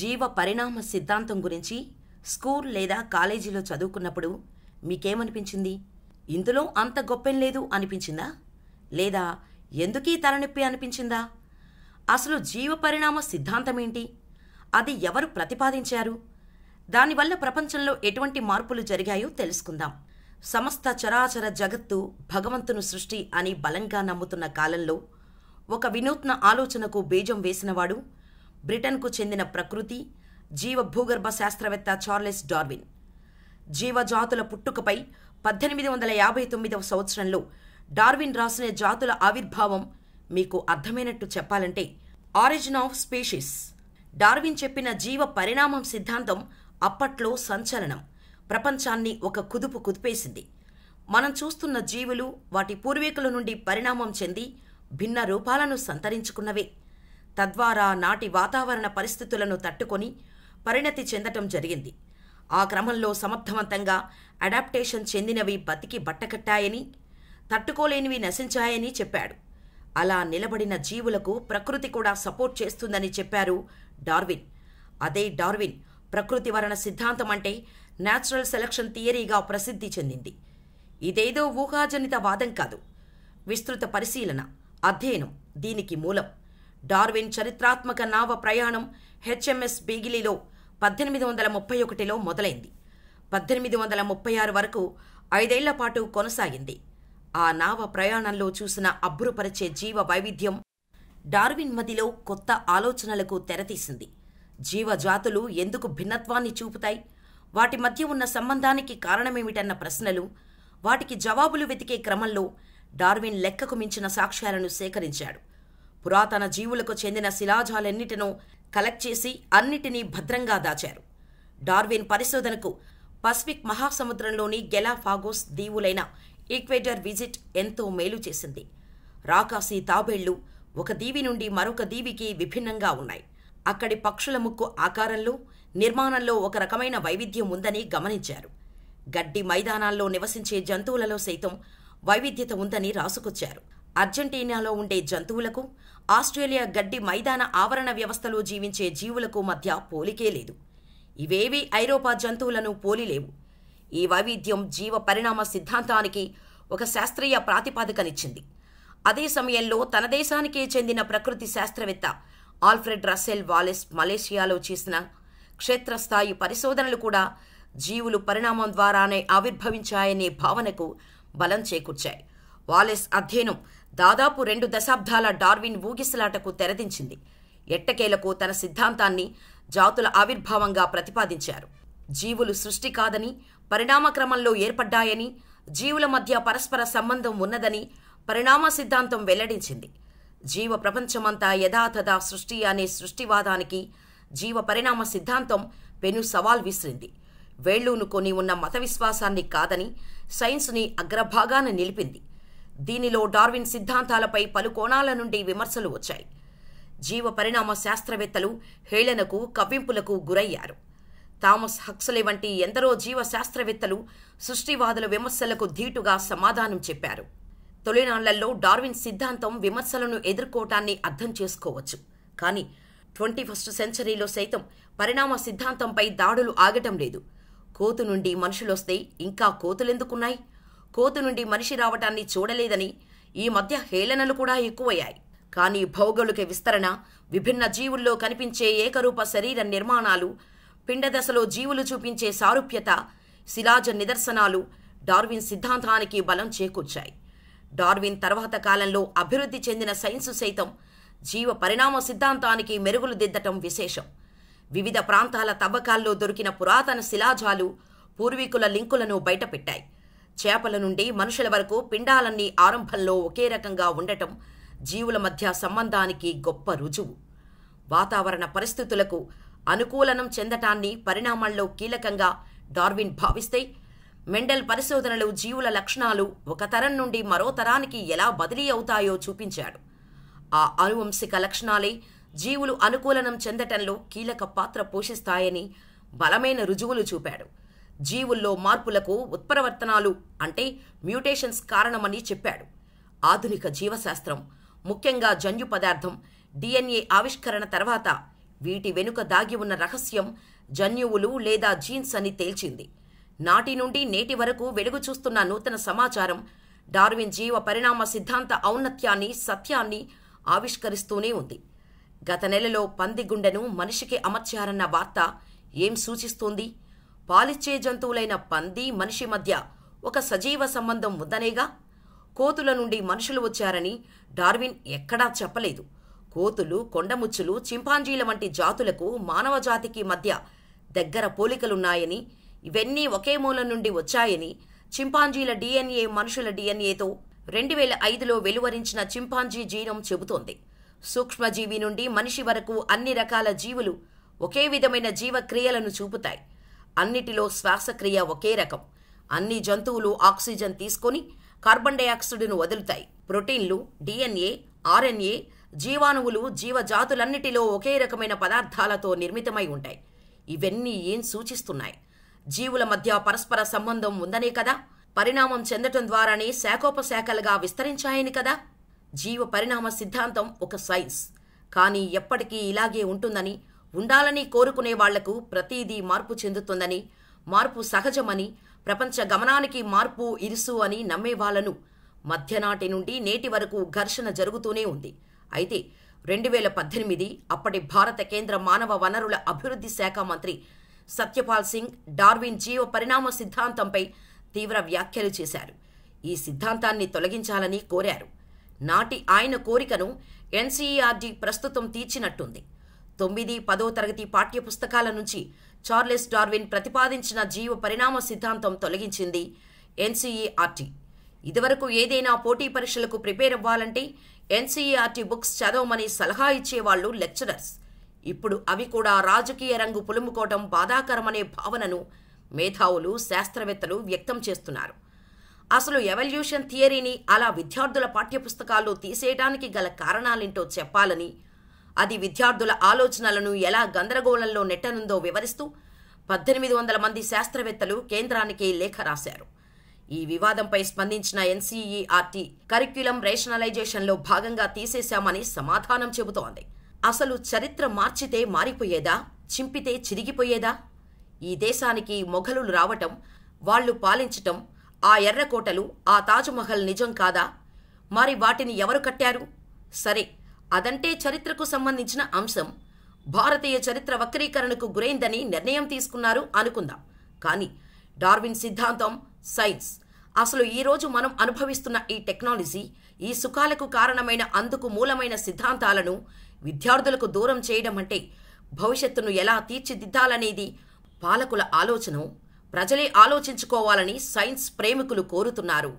జీవ పరిణామ సిద్ధాంతం గురించి స్కూల్ లేదా కాలేజీలో చదువుకున్నప్పుడు మీకేమనిపించింది ఇందులో అంత గొప్పం లేదు అనిపించిందా లేదా ఎందుకీ తలనొప్పి అనిపించిందా అసలు జీవ పరిణామ సిద్ధాంతమేంటి అది ఎవరు ప్రతిపాదించారు దానివల్ల ప్రపంచంలో ఎటువంటి మార్పులు జరిగాయో తెలుసుకుందాం సమస్త చరాచర జగత్తు భగవంతుని సృష్టి అని బలంగా నమ్ముతున్న కాలంలో ఒక వినూత్న ఆలోచనకు బీజం వేసినవాడు బ్రిటన్కు చెందిన ప్రకృతి జీవ భూగర్భ శాస్త్రవేత్త చార్లెస్ డార్విన్ జీవజాతుల పుట్టుకపై పద్దెనిమిది వందల యాభై తొమ్మిదవ సంవత్సరంలో డార్విన్ రాసిన జాతుల ఆవిర్భావం మీకు అర్థమైనట్టు చెప్పాలంటే ఆరిజిన్ ఆఫ్ స్పీషీస్ డార్విన్ చెప్పిన జీవ పరిణామం సిద్ధాంతం అప్పట్లో సంచలనం ప్రపంచాన్ని ఒక కుదుపు కుదిపేసింది మనం చూస్తున్న జీవులు వాటి పూర్వీకుల నుండి పరిణామం చెంది భిన్న రూపాలను సంతరించుకున్నవే తద్వారా నాటి వాతావరణ పరిస్థితులను తట్టుకొని పరిణతి చెందటం జరిగింది ఆ క్రమంలో సమర్థవంతంగా అడాప్టేషన్ చెందినవి బతికి బట్టకట్టాయని తట్టుకోలేనివి నశించాయని చెప్పాడు అలా నిలబడిన జీవులకు ప్రకృతి కూడా సపోర్ట్ చేస్తుందని చెప్పారు డార్విన్ అదే డార్విన్ ప్రకృతి వరణ సిద్ధాంతం అంటే న్యాచురల్ సెలక్షన్ థియరీగా ప్రసిద్ధి చెందింది ఇదేదో ఊహాజనిత వాదం కాదు విస్తృత పరిశీలన అధ్యయనం దీనికి మూలం డార్విన్ చరిత్రాత్మక నావ ప్రయాణం హెచ్ఎంఎస్ బీగిలీలో పద్దెనిమిది వందల ముప్పై ఒకటిలో మొదలైంది పద్దెనిమిది వందల ముప్పై ఆరు వరకు ఐదేళ్ల పాటు కొనసాగింది ఆ నావ ప్రయాణంలో చూసిన అబ్బురుపరిచే జీవ వైవిధ్యం డార్విన్ మదిలో కొత్త ఆలోచనలకు తెరతీసింది జీవజాతులు ఎందుకు భిన్నత్వాన్ని చూపుతాయి వాటి మధ్య ఉన్న సంబంధానికి కారణమేమిటన్న ప్రశ్నలు వాటికి జవాబులు వెతికే క్రమంలో డార్విన్ లెక్కకు మించిన సాక్ష్యాలను సేకరించాడు పురాతన జీవులకు చెందిన శిలాజాలెన్నిటినో కలెక్ట్ చేసి అన్నిటినీ భద్రంగా దాచారు డార్విన్ పరిశోధనకు పసిఫిక్ మహాసముద్రంలోని గెలాఫాగోస్ దీవులైన ఈక్వేటర్ విజిట్ ఎంతో మేలు చేసింది రాకాసి తాబేళ్లు ఒక దీవి నుండి మరొక దీవికి విభిన్నంగా ఉన్నాయి అక్కడి పక్షుల ముక్కు ఆకారంలో నిర్మాణంలో ఒక రకమైన వైవిధ్యం ఉందని గమనించారు గడ్డి మైదానాల్లో నివసించే జంతువులలో సైతం వైవిధ్యత ఉందని రాసుకొచ్చారు అర్జెంటీనాలో ఉండే జంతువులకు ఆస్ట్రేలియా గడ్డి మైదాన ఆవరణ వ్యవస్థలో జీవించే జీవులకు మధ్య పోలికే లేదు ఇవేవి ఐరోపా జంతువులను పోలిలేవు ఈ వైవిధ్యం జీవ పరిణామ సిద్ధాంతానికి ఒక శాస్త్రీయ ప్రాతిపాదికనిచ్చింది అదే సమయంలో తన దేశానికే చెందిన ప్రకృతి శాస్త్రవేత్త ఆల్ఫ్రెడ్ రసెల్ వాలెస్ మలేషియాలో చేసిన క్షేత్రస్థాయి పరిశోధనలు కూడా జీవులు పరిణామం ద్వారానే ఆవిర్భవించాయనే భావనకు బలం చేకూర్చాయి వాలెస్ అధ్యయనం దాదాపు రెండు దశాబ్దాల డార్విన్ ఊగిసలాటకు తెరదించింది ఎట్టకేలకు తన సిద్ధాంతాన్ని జాతుల ఆవిర్భావంగా ప్రతిపాదించారు జీవులు సృష్టి కాదని పరిణామక్రమంలో ఏర్పడ్డాయని జీవుల మధ్య పరస్పర సంబంధం ఉన్నదని పరిణామ సిద్ధాంతం వెల్లడించింది జీవ ప్రపంచమంతా యథాతథా సృష్టి అనే సృష్టివాదానికి జీవ పరిణామ సిద్ధాంతం పెను సవాల్ విసిరింది వేళ్లూనుకొని ఉన్న మత విశ్వాసాన్ని కాదని సైన్స్ని అగ్రభాగాన నిలిపింది దీనిలో డార్విన్ సిద్ధాంతాలపై పలు కోణాల నుండి విమర్శలు వచ్చాయి జీవ పరిణామ శాస్త్రవేత్తలు హేళనకు కవ్వింపులకు గురయ్యారు థామస్ హక్సలే వంటి ఎందరో జీవ శాస్త్రవేత్తలు సృష్టివాదుల విమర్శలకు ధీటుగా సమాధానం చెప్పారు తొలినాళ్లలో డార్విన్ సిద్ధాంతం విమర్శలను ఎదుర్కోవటాన్ని అర్థం చేసుకోవచ్చు కానీ ట్వంటీ ఫస్ట్ సెంచరీలో సైతం పరిణామ సిద్ధాంతంపై దాడులు ఆగటం లేదు కోతు నుండి మనుషులొస్తే ఇంకా కోతులెందుకున్నాయి కోతు నుండి మనిషి రావటాన్ని చూడలేదని ఈ మధ్య హేళనలు కూడా ఎక్కువయ్యాయి కానీ భౌగోళిక విస్తరణ విభిన్న జీవుల్లో కనిపించే ఏకరూప శరీర నిర్మాణాలు పిండదశలో జీవులు చూపించే సారూప్యత శిలాజ నిదర్శనాలు డార్విన్ సిద్ధాంతానికి బలం చేకూర్చాయి డార్విన్ తర్వాత కాలంలో అభివృద్ధి చెందిన సైన్సు సైతం జీవ పరిణామ సిద్ధాంతానికి మెరుగులు దిద్దటం విశేషం వివిధ ప్రాంతాల తవ్వకాల్లో దొరికిన పురాతన శిలాజాలు పూర్వీకుల లింకులను బయటపెట్టాయి చేపల నుండి మనుషుల వరకు పిండాలన్నీ ఆరంభంలో ఒకే రకంగా ఉండటం జీవుల మధ్య సంబంధానికి గొప్ప రుజువు వాతావరణ పరిస్థితులకు అనుకూలనం చెందటాన్ని పరిణామాల్లో కీలకంగా డార్విన్ భావిస్తే మెండల్ పరిశోధనలు జీవుల లక్షణాలు ఒక తరం నుండి మరో తరానికి ఎలా బదిలీ అవుతాయో చూపించాడు ఆ అనువంశిక లక్షణాలే జీవులు అనుకూలనం చెందటంలో కీలక పాత్ర పోషిస్తాయని బలమైన రుజువులు చూపాడు జీవుల్లో మార్పులకు ఉత్పరివర్తనాలు అంటే మ్యూటేషన్స్ కారణమని చెప్పాడు ఆధునిక జీవశాస్త్రం ముఖ్యంగా జన్యు పదార్థం డిఎన్ఏ ఆవిష్కరణ తర్వాత వీటి వెనుక దాగి ఉన్న రహస్యం జన్యువులు లేదా జీన్స్ అని తేల్చింది నాటి నుండి నేటి వరకు వెలుగు చూస్తున్న నూతన సమాచారం డార్విన్ జీవ పరిణామ సిద్ధాంత ఔన్నత్యాన్ని సత్యాన్ని ఆవిష్కరిస్తూనే ఉంది గత నెలలో పందిగుండెను మనిషికి అమర్చారన్న వార్త ఏం సూచిస్తోంది పాలిచ్చే జంతువులైన పంది మనిషి మధ్య ఒక సజీవ సంబంధం ఉందనేగా కోతుల నుండి మనుషులు వచ్చారని డార్విన్ ఎక్కడా చెప్పలేదు కోతులు కొండముచ్చులు చింపాంజీల వంటి జాతులకు మానవ జాతికి మధ్య దగ్గర పోలికలున్నాయని ఇవన్నీ ఒకే మూలం నుండి వచ్చాయని చింపాంజీల డిఎన్ఏ మనుషుల డిఎన్ఏతో రెండు వేల ఐదులో వెలువరించిన చింపాంజీ జీనం చెబుతోంది సూక్ష్మజీవి నుండి మనిషి వరకు అన్ని రకాల జీవులు ఒకే విధమైన జీవక్రియలను చూపుతాయి అన్నిటిలో శ్వాసక్రియ ఒకే రకం అన్ని జంతువులు ఆక్సిజన్ తీసుకొని కార్బన్ డైఆక్సైడ్ను వదులుతాయి ప్రోటీన్లు డిఎన్ఏ ఆర్ఎన్ఏ జీవాణువులు జీవజాతులన్నిటిలో ఒకే రకమైన పదార్థాలతో నిర్మితమై ఉంటాయి ఇవన్నీ ఏం సూచిస్తున్నాయి జీవుల మధ్య పరస్పర సంబంధం ఉందనే కదా పరిణామం చెందటం ద్వారానే శాఖోపశాఖలుగా విస్తరించాయని కదా జీవ పరిణామ సిద్ధాంతం ఒక సైన్స్ కానీ ఎప్పటికీ ఇలాగే ఉంటుందని ఉండాలని కోరుకునే వాళ్లకు ప్రతిదీ మార్పు చెందుతుందని మార్పు సహజమని ప్రపంచ గమనానికి మార్పు ఇరుసు అని నమ్మేవాళ్లను మధ్యనాటి నుండి నేటి వరకు ఘర్షణ జరుగుతూనే ఉంది అయితే రెండు వేల పద్దెనిమిది అప్పటి భారత కేంద్ర మానవ వనరుల అభివృద్ధి శాఖ మంత్రి సత్యపాల్ సింగ్ డార్విన్ జీవ పరిణామ సిద్ధాంతంపై తీవ్ర వ్యాఖ్యలు చేశారు ఈ సిద్ధాంతాన్ని తొలగించాలని కోరారు నాటి ఆయన కోరికను ఎన్సీఆర్డీ ప్రస్తుతం తీర్చినట్టుంది తొమ్మిది పదో తరగతి పాఠ్యపుస్తకాల నుంచి చార్లెస్ డార్విన్ ప్రతిపాదించిన జీవ పరిణామ సిద్ధాంతం తొలగించింది ఎన్సీఈఆర్టీ ఇదివరకు ఏదైనా పోటీ పరీక్షలకు ప్రిపేర్ అవ్వాలంటే ఎన్సీఈఆర్టీ బుక్స్ చదవమని సలహా ఇచ్చేవాళ్లు లెక్చరర్స్ ఇప్పుడు అవి కూడా రాజకీయ రంగు పులుముకోవటం బాధాకరమనే భావనను మేధావులు శాస్త్రవేత్తలు వ్యక్తం చేస్తున్నారు అసలు ఎవల్యూషన్ థియరీని అలా విద్యార్థుల పాఠ్యపుస్తకాల్లో తీసేయడానికి గల కారణాలేంటో చెప్పాలని అది విద్యార్థుల ఆలోచనలను ఎలా గందరగోళంలో నెట్టనుందో వివరిస్తూ పద్దెనిమిది వందల మంది శాస్త్రవేత్తలు కేంద్రానికి లేఖ రాశారు ఈ వివాదంపై స్పందించిన ఎన్సీఈఆర్టీ కరిక్యులం రేషనలైజేషన్లో భాగంగా తీసేశామని సమాధానం చెబుతోంది అసలు చరిత్ర మార్చితే మారిపోయేదా చింపితే చిరిగిపోయేదా ఈ దేశానికి మొఘలులు రావటం వాళ్ళు పాలించటం ఆ ఎర్రకోటలు ఆ తాజ్మహల్ నిజం కాదా మరి వాటిని ఎవరు కట్టారు సరే అదంటే చరిత్రకు సంబంధించిన అంశం భారతీయ చరిత్ర వక్రీకరణకు గురైందని నిర్ణయం తీసుకున్నారు అనుకుందాం కానీ డార్విన్ సిద్ధాంతం సైన్స్ అసలు ఈరోజు మనం అనుభవిస్తున్న ఈ టెక్నాలజీ ఈ సుఖాలకు కారణమైన అందుకు మూలమైన సిద్ధాంతాలను విద్యార్థులకు దూరం చేయడం అంటే భవిష్యత్తును ఎలా తీర్చిదిద్దాలనేది పాలకుల ఆలోచన ప్రజలే ఆలోచించుకోవాలని సైన్స్ ప్రేమికులు కోరుతున్నారు